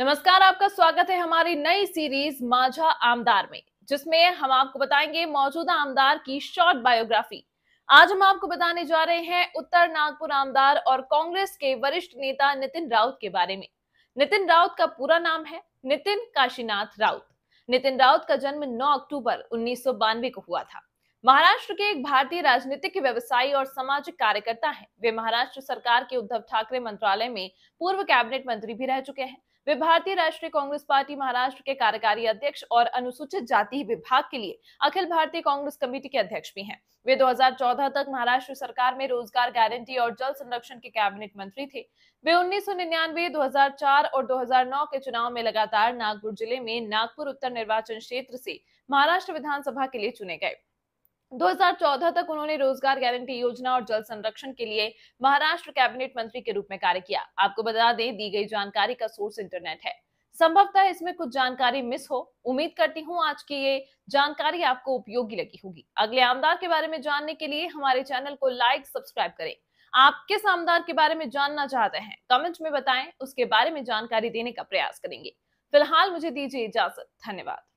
नमस्कार आपका स्वागत है हमारी नई सीरीज माझा आमदार में जिसमें हम आपको बताएंगे मौजूदा आमदार की शॉर्ट बायोग्राफी आज हम आपको बताने जा रहे हैं उत्तर नागपुर आमदार और कांग्रेस के वरिष्ठ नेता नितिन राउत के बारे में नितिन राउत का पूरा नाम है नितिन काशीनाथ राउत नितिन राउत का जन्म 9 अक्टूबर उन्नीस को हुआ था महाराष्ट्र के एक भारतीय राजनीतिक व्यवसायी और सामाजिक कार्यकर्ता हैं। वे महाराष्ट्र सरकार के उद्धव ठाकरे मंत्रालय में पूर्व कैबिनेट मंत्री भी रह चुके हैं वे भारतीय राष्ट्रीय कांग्रेस पार्टी महाराष्ट्र के कार्यकारी अध्यक्ष और अनुसूचित जाति विभाग के लिए अखिल भारतीय कांग्रेस कमेटी के अध्यक्ष भी हैं वे 2014 तक महाराष्ट्र सरकार में रोजगार गारंटी और जल संरक्षण के कैबिनेट मंत्री थे वे 1999, 2004 और 2009 के चुनाव में लगातार नागपुर जिले में नागपुर उत्तर निर्वाचन क्षेत्र से महाराष्ट्र विधानसभा के लिए चुने गए 2014 तक उन्होंने रोजगार गारंटी योजना और जल संरक्षण के लिए महाराष्ट्र कैबिनेट मंत्री के रूप में कार्य किया आपको बता दें दी गई जानकारी का सोर्स इंटरनेट है संभवतः इसमें कुछ जानकारी मिस हो उम्मीद करती हूँ आज की ये जानकारी आपको उपयोगी लगी होगी अगले आमदार के बारे में जानने के लिए हमारे चैनल को लाइक सब्सक्राइब करें आप किस आमदार के बारे में जानना चाहते हैं कमेंट में बताएं उसके बारे में जानकारी देने का प्रयास करेंगे फिलहाल मुझे दीजिए इजाजत धन्यवाद